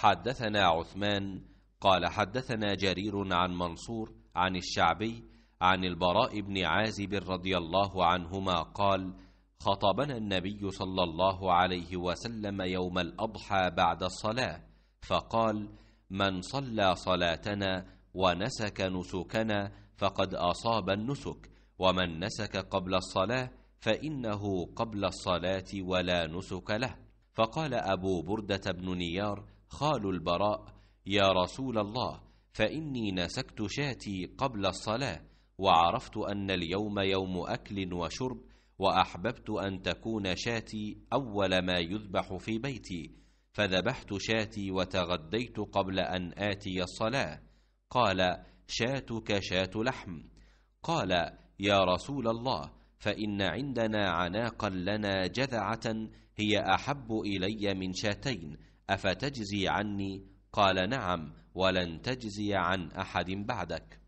حدثنا عثمان قال حدثنا جرير عن منصور عن الشعبي عن البراء بن عازب رضي الله عنهما قال خطبنا النبي صلى الله عليه وسلم يوم الاضحى بعد الصلاه فقال من صلى صلاتنا ونسك نسكنا فقد اصاب النسك ومن نسك قبل الصلاه فانه قبل الصلاه ولا نسك له فقال ابو برده بن نيار خال البراء يا رسول الله فاني نسكت شاتي قبل الصلاه وعرفت ان اليوم يوم اكل وشرب واحببت ان تكون شاتي اول ما يذبح في بيتي فذبحت شاتي وتغديت قبل ان اتي الصلاه قال شاتك شات لحم قال يا رسول الله فان عندنا عناقا لنا جذعه هي احب الي من شاتين افتجزي عني قال نعم ولن تجزي عن احد بعدك